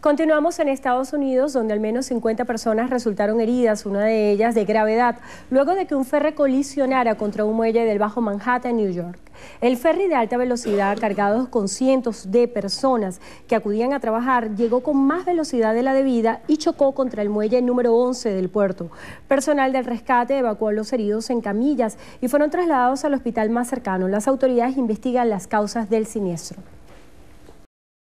Continuamos en Estados Unidos, donde al menos 50 personas resultaron heridas, una de ellas de gravedad, luego de que un ferry colisionara contra un muelle del Bajo Manhattan, New York. El ferry de alta velocidad, cargado con cientos de personas que acudían a trabajar, llegó con más velocidad de la debida y chocó contra el muelle número 11 del puerto. Personal del rescate evacuó a los heridos en camillas y fueron trasladados al hospital más cercano. Las autoridades investigan las causas del siniestro.